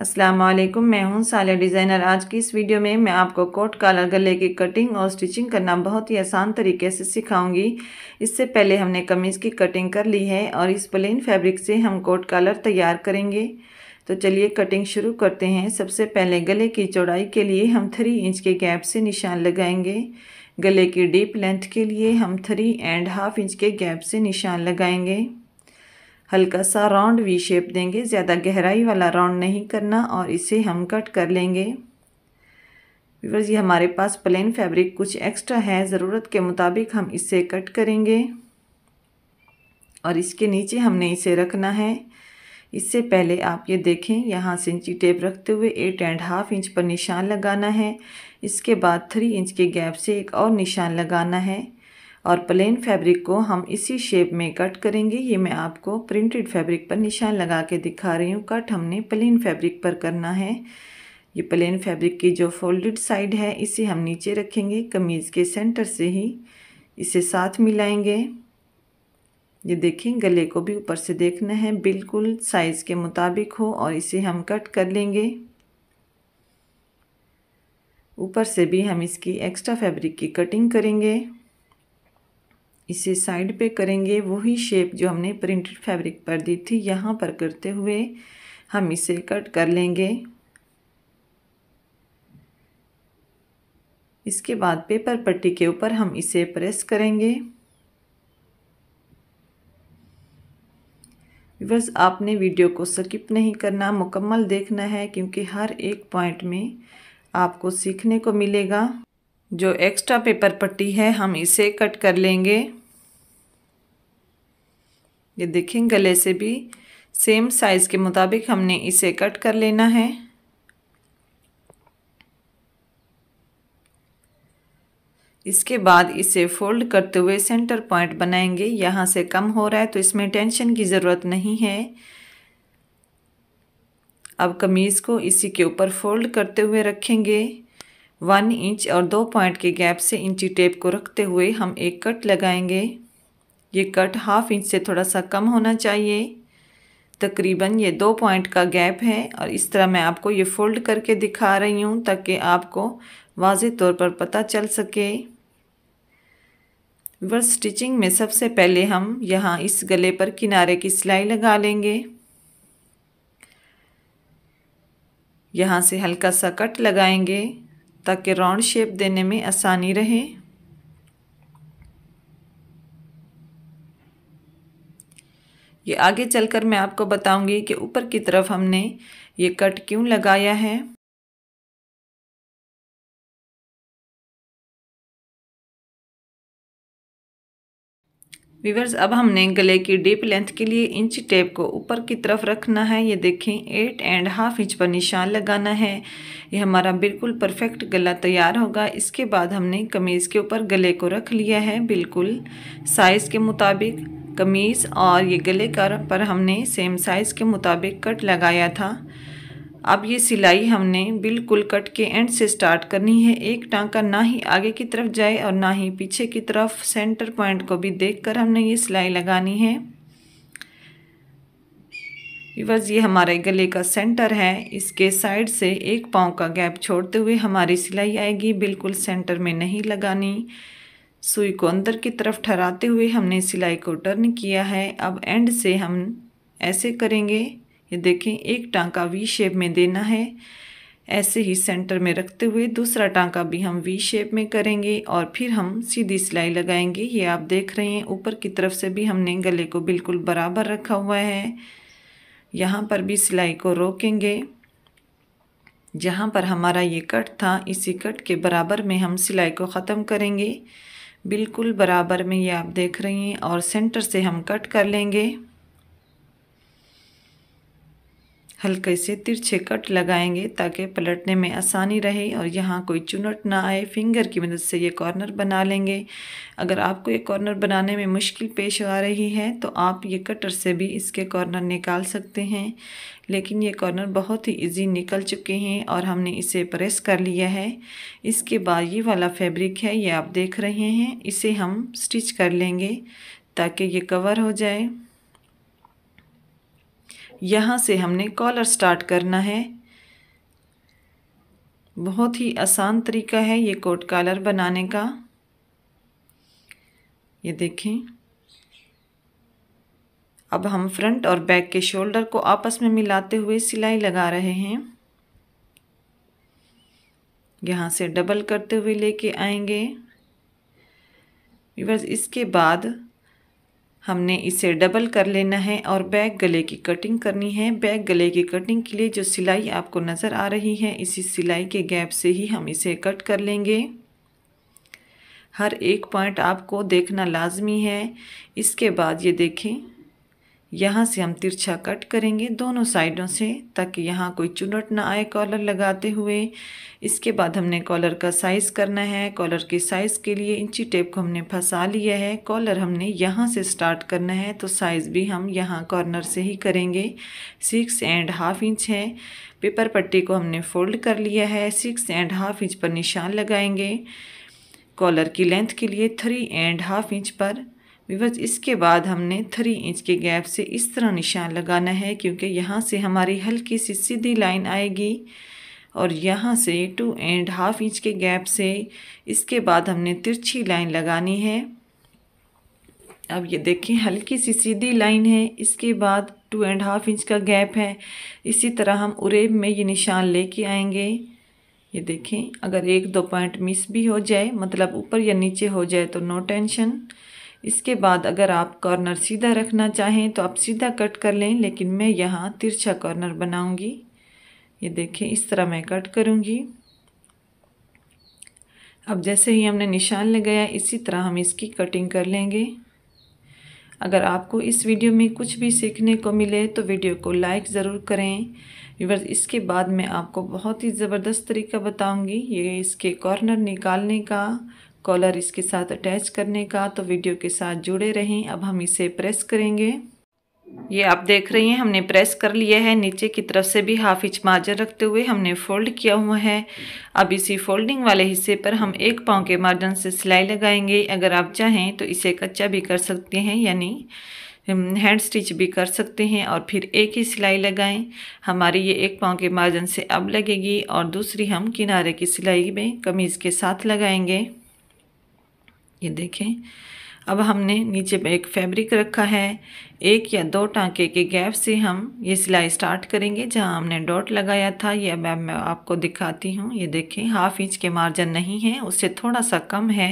असलम मैं हूं साले डिज़ाइनर आज की इस वीडियो में मैं आपको कोट कॉलर गले की कटिंग और स्टिचिंग करना बहुत ही आसान तरीके से सिखाऊंगी इससे पहले हमने कमीज़ की कटिंग कर ली है और इस प्लेन फैब्रिक से हम कोट कॉलर तैयार करेंगे तो चलिए कटिंग शुरू करते हैं सबसे पहले गले की चौड़ाई के लिए हम थ्री इंच के गैप से निशान लगाएंगे गले की डीप लेंथ के लिए हम थ्री एंड हाफ इंच के गैप से निशान लगाएंगे हल्का सा राउंड वी शेप देंगे ज़्यादा गहराई वाला राउंड नहीं करना और इसे हम कट कर लेंगे बिकॉज ये हमारे पास प्लेन फैब्रिक कुछ एक्स्ट्रा है ज़रूरत के मुताबिक हम इसे कट करेंगे और इसके नीचे हमने इसे रखना है इससे पहले आप ये देखें यहाँ इंची टेप रखते हुए एट एंड हाफ इंच पर निशान लगाना है इसके बाद थ्री इंच के गैप से एक और निशान लगाना है और प्लेन फैब्रिक को हम इसी शेप में कट करेंगे ये मैं आपको प्रिंटेड फैब्रिक पर निशान लगा के दिखा रही हूँ कट हमने प्लेन फैब्रिक पर करना है ये प्लेन फैब्रिक की जो फोल्डेड साइड है इसे हम नीचे रखेंगे कमीज़ के सेंटर से ही इसे साथ मिलाएंगे ये देखें गले को भी ऊपर से देखना है बिल्कुल साइज़ के मुताबिक हो और इसे हम कट कर लेंगे ऊपर से भी हम इसकी एक्स्ट्रा फैब्रिक की कटिंग करेंगे इसे साइड पे करेंगे वही शेप जो हमने प्रिंटेड फैब्रिक पर दी थी यहाँ पर करते हुए हम इसे कट कर लेंगे इसके बाद पेपर पट्टी के ऊपर हम इसे प्रेस करेंगे बस आपने वीडियो को स्किप नहीं करना मुकम्मल देखना है क्योंकि हर एक पॉइंट में आपको सीखने को मिलेगा जो एक्स्ट्रा पेपर पट्टी है हम इसे कट कर लेंगे ये देखें गले से भी सेम साइज़ के मुताबिक हमने इसे कट कर लेना है इसके बाद इसे फोल्ड करते हुए सेंटर पॉइंट बनाएंगे यहाँ से कम हो रहा है तो इसमें टेंशन की ज़रूरत नहीं है अब कमीज़ को इसी के ऊपर फोल्ड करते हुए रखेंगे वन इंच और दो पॉइंट के गैप से इंची टेप को रखते हुए हम एक कट लगाएंगे ये कट हाफ इंच से थोड़ा सा कम होना चाहिए तकरीबन ये दो पॉइंट का गैप है और इस तरह मैं आपको ये फोल्ड करके दिखा रही हूँ ताकि आपको वाज तौर पर पता चल सके वर्स स्टिचिंग में सबसे पहले हम यहाँ इस गले पर किनारे की सिलाई लगा लेंगे यहाँ से हल्का सा कट लगाएंगे ताकि राउंड शेप देने में आसानी रहे ये आगे चलकर मैं आपको बताऊंगी कि ऊपर की तरफ हमने ये कट क्यों लगाया है वीवर्स अब हमने गले की डीप लेंथ के लिए इंच टेप को ऊपर की तरफ रखना है ये देखें एट एंड हाफ इंच पर निशान लगाना है ये हमारा बिल्कुल परफेक्ट गला तैयार होगा इसके बाद हमने कमीज़ के ऊपर गले को रख लिया है बिल्कुल साइज़ के मुताबिक कमीज़ और ये गले का पर हमने सेम साइज़ के मुताबिक कट लगाया था अब ये सिलाई हमने बिल्कुल कट के एंड से स्टार्ट करनी है एक टांका ना ही आगे की तरफ जाए और ना ही पीछे की तरफ सेंटर पॉइंट को भी देखकर हमने ये सिलाई लगानी है बस ये हमारे गले का सेंटर है इसके साइड से एक पाँव का गैप छोड़ते हुए हमारी सिलाई आएगी बिल्कुल सेंटर में नहीं लगानी सुई को अंदर की तरफ ठहराते हुए हमने सिलाई को टर्न किया है अब एंड से हम ऐसे करेंगे ये देखें एक टांका वी शेप में देना है ऐसे ही सेंटर में रखते हुए दूसरा टांका भी हम वी शेप में करेंगे और फिर हम सीधी सिलाई लगाएंगे ये आप देख रहे हैं ऊपर की तरफ से भी हमने गले को बिल्कुल बराबर रखा हुआ है यहाँ पर भी सिलाई को रोकेंगे जहाँ पर हमारा ये कट था इसी कट के बराबर में हम सिलाई को ख़त्म करेंगे बिल्कुल बराबर में ये आप देख रही हैं और सेंटर से हम कट कर लेंगे हल्के से तिरछे कट लगाएंगे ताकि पलटने में आसानी रहे और यहाँ कोई चुनट ना आए फिंगर की मदद से ये कॉर्नर बना लेंगे अगर आपको ये कॉर्नर बनाने में मुश्किल पेश आ रही है तो आप ये कटर से भी इसके कॉर्नर निकाल सकते हैं लेकिन ये कॉर्नर बहुत ही इजी निकल चुके हैं और हमने इसे प्रेस कर लिया है इसके बाद ये वाला फैब्रिक है ये आप देख रहे हैं इसे हम स्टिच कर लेंगे ताकि ये कवर हो जाए यहाँ से हमने कॉलर स्टार्ट करना है बहुत ही आसान तरीका है ये कोट कॉलर बनाने का ये देखें अब हम फ्रंट और बैक के शोल्डर को आपस में मिलाते हुए सिलाई लगा रहे हैं यहाँ से डबल करते हुए लेके आएंगे बस इसके बाद हमने इसे डबल कर लेना है और बैक गले की कटिंग करनी है बैक गले की कटिंग के लिए जो सिलाई आपको नज़र आ रही है इसी सिलाई के गैप से ही हम इसे कट कर लेंगे हर एक पॉइंट आपको देखना लाजमी है इसके बाद ये देखें यहाँ से हम तिरछा कट करेंगे दोनों साइडों से ताकि यहाँ कोई चुनट ना आए कॉलर लगाते हुए इसके बाद हमने कॉलर का साइज़ करना है कॉलर के साइज़ के लिए इंची टेप को हमने फंसा लिया है कॉलर हमने यहाँ से स्टार्ट करना है तो साइज़ भी हम यहाँ कॉर्नर से ही करेंगे सिक्स एंड हाफ इंच है पेपर पट्टी को हमने फोल्ड कर लिया है सिक्स एंड हाफ इंच पर निशान लगाएंगे कॉलर की लेंथ के लिए थ्री एंड हाफ इंच पर विवर्स इसके बाद हमने थ्री इंच के गैप से इस तरह निशान लगाना है क्योंकि यहाँ से हमारी हल्की सी सीधी लाइन आएगी और यहाँ से टू एंड हाफ इंच के गैप से इसके बाद हमने तिरछी लाइन लगानी है अब ये देखें हल्की सी सीधी लाइन है इसके बाद टू एंड हाफ इंच का गैप है इसी तरह हम उरेब में ये निशान लेके आएंगे ये देखें अगर एक दो पॉइंट मिस भी हो जाए मतलब ऊपर या नीचे हो जाए तो नो टेंशन इसके बाद अगर आप कॉर्नर सीधा रखना चाहें तो आप सीधा कट कर लें लेकिन मैं यहाँ तिरछा कॉर्नर बनाऊँगी ये देखें इस तरह मैं कट करूँगी अब जैसे ही हमने निशान लगाया इसी तरह हम इसकी कटिंग कर लेंगे अगर आपको इस वीडियो में कुछ भी सीखने को मिले तो वीडियो को लाइक ज़रूर करें व्यूवर्स इसके बाद मैं आपको बहुत ही ज़बरदस्त तरीका बताऊंगी ये इसके कॉर्नर निकालने का कॉलर इसके साथ अटैच करने का तो वीडियो के साथ जुड़े रहें अब हम इसे प्रेस करेंगे ये आप देख रही हैं हमने प्रेस कर लिया है नीचे की तरफ से भी हाफ इंच मार्जिन रखते हुए हमने फोल्ड किया हुआ है अब इसी फोल्डिंग वाले हिस्से पर हम एक पाँव के मार्जिन से सिलाई लगाएंगे अगर आप चाहें तो इसे कच्चा भी कर सकते हैं यानी हैंड स्टिच भी कर सकते हैं और फिर एक ही सिलाई लगाएं हमारी ये एक पाँव के मार्जिन से अब लगेगी और दूसरी हम किनारे की सिलाई में कमीज़ के साथ लगाएंगे ये देखें अब हमने नीचे पे एक फैब्रिक रखा है एक या दो टांके के गैप से हम ये सिलाई स्टार्ट करेंगे जहां हमने डॉट लगाया था ये अब मैं आपको दिखाती हूँ ये देखें हाफ इंच के मार्जिन नहीं है उससे थोड़ा सा कम है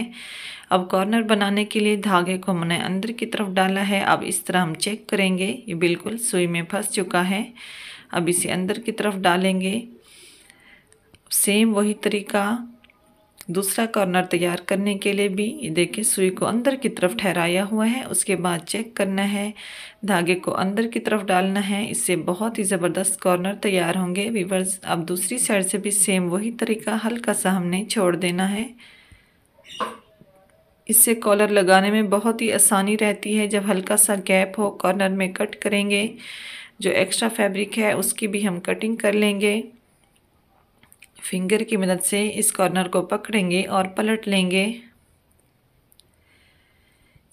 अब कॉर्नर बनाने के लिए धागे को हमने अंदर की तरफ डाला है अब इस तरह हम चेक करेंगे ये बिल्कुल सुई में फंस चुका है अब इसे अंदर की तरफ डालेंगे सेम वही तरीका दूसरा कॉर्नर तैयार करने के लिए भी ये देखिए सुई को अंदर की तरफ ठहराया हुआ है उसके बाद चेक करना है धागे को अंदर की तरफ डालना है इससे बहुत ही ज़बरदस्त कॉर्नर तैयार होंगे वीवर्स अब दूसरी साइड से भी सेम वही तरीका हल्का सा हमने छोड़ देना है इससे कॉलर लगाने में बहुत ही आसानी रहती है जब हल्का सा गैप हो कॉर्नर में कट करेंगे जो एक्स्ट्रा फैब्रिक है उसकी भी हम कटिंग कर लेंगे फिंगर की मदद से इस कॉर्नर को पकड़ेंगे और पलट लेंगे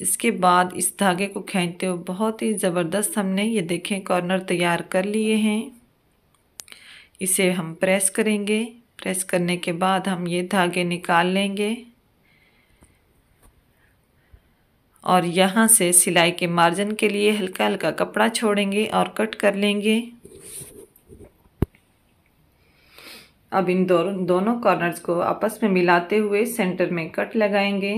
इसके बाद इस धागे को खींचते हुए बहुत ही ज़बरदस्त हमने ये देखें कॉर्नर तैयार कर लिए हैं इसे हम प्रेस करेंगे प्रेस करने के बाद हम ये धागे निकाल लेंगे और यहाँ से सिलाई के मार्जिन के लिए हल्का हल्का कपड़ा छोड़ेंगे और कट कर लेंगे अब इन दो, दोनों कॉर्नर्स को आपस में मिलाते हुए सेंटर में कट लगाएंगे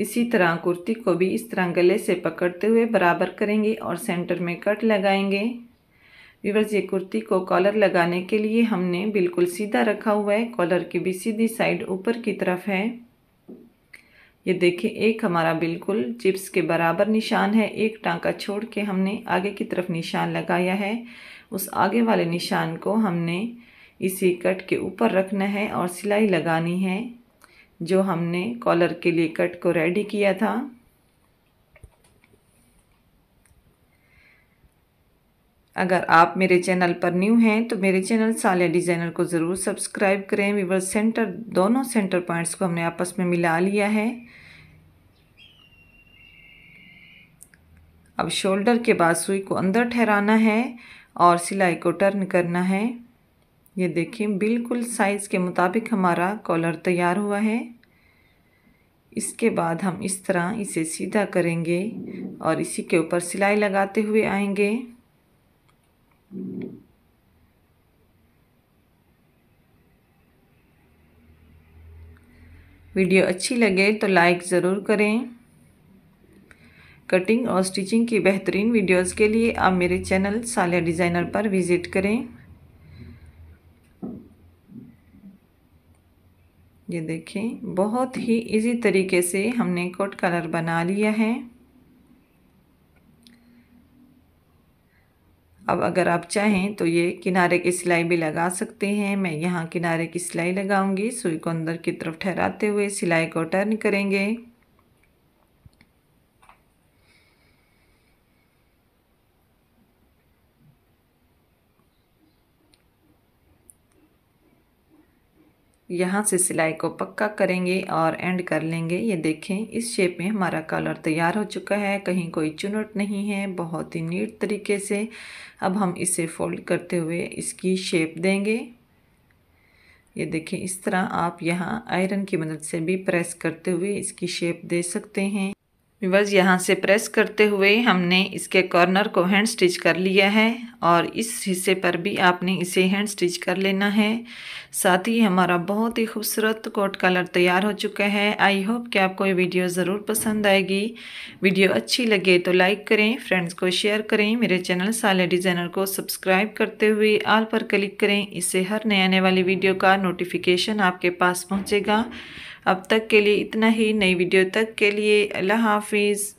इसी तरह कुर्ती को भी इस तरह गले से पकड़ते हुए बराबर करेंगे और सेंटर में कट लगाएंगे विवर्स ये कुर्ती को कॉलर लगाने के लिए हमने बिल्कुल सीधा रखा हुआ है कॉलर की भी सीधी साइड ऊपर की तरफ है ये देखिए एक हमारा बिल्कुल चिप्स के बराबर निशान है एक टांका छोड़ के हमने आगे की तरफ निशान लगाया है उस आगे वाले निशान को हमने इसे कट के ऊपर रखना है और सिलाई लगानी है जो हमने कॉलर के लिए कट को रेडी किया था अगर आप मेरे चैनल पर न्यू हैं तो मेरे चैनल सालिया डिज़ाइनर को ज़रूर सब्सक्राइब करें विवर सेंटर दोनों सेंटर पॉइंट्स को हमने आपस में मिला लिया है अब शोल्डर के बाद सुई को अंदर ठहराना है और सिलाई को टर्न करना है ये देखिए बिल्कुल साइज़ के मुताबिक हमारा कॉलर तैयार हुआ है इसके बाद हम इस तरह इसे सीधा करेंगे और इसी के ऊपर सिलाई लगाते हुए आएंगे वीडियो अच्छी लगे तो लाइक ज़रूर करें कटिंग और स्टिचिंग की बेहतरीन वीडियोस के लिए आप मेरे चैनल सालिया डिज़ाइनर पर विज़िट करें ये देखें बहुत ही इजी तरीके से हमने कोट कलर बना लिया है अब अगर आप चाहें तो ये किनारे की सिलाई भी लगा सकते हैं मैं यहाँ किनारे की सिलाई लगाऊंगी सुई को अंदर की तरफ ठहराते हुए सिलाई को टर्न करेंगे यहाँ से सिलाई को पक्का करेंगे और एंड कर लेंगे ये देखें इस शेप में हमारा कलर तैयार हो चुका है कहीं कोई चुनट नहीं है बहुत ही नीट तरीके से अब हम इसे फोल्ड करते हुए इसकी शेप देंगे ये देखें इस तरह आप यहाँ आयरन की मदद से भी प्रेस करते हुए इसकी शेप दे सकते हैं बस यहाँ से प्रेस करते हुए हमने इसके कॉर्नर को हैंड स्टिच कर लिया है और इस हिस्से पर भी आपने इसे हैंड स्टिच कर लेना है साथ ही हमारा बहुत ही खूबसूरत कोट कलर तैयार हो चुका है आई होप कि आपको ये वीडियो ज़रूर पसंद आएगी वीडियो अच्छी लगे तो लाइक करें फ्रेंड्स को शेयर करें मेरे चैनल साले डिज़ाइनर को सब्सक्राइब करते हुए आल पर क्लिक करें इससे हर नए आने वाली वीडियो का नोटिफिकेशन आपके पास पहुँचेगा अब तक के लिए इतना ही नई वीडियो तक के लिए अल्लाह हाफिज़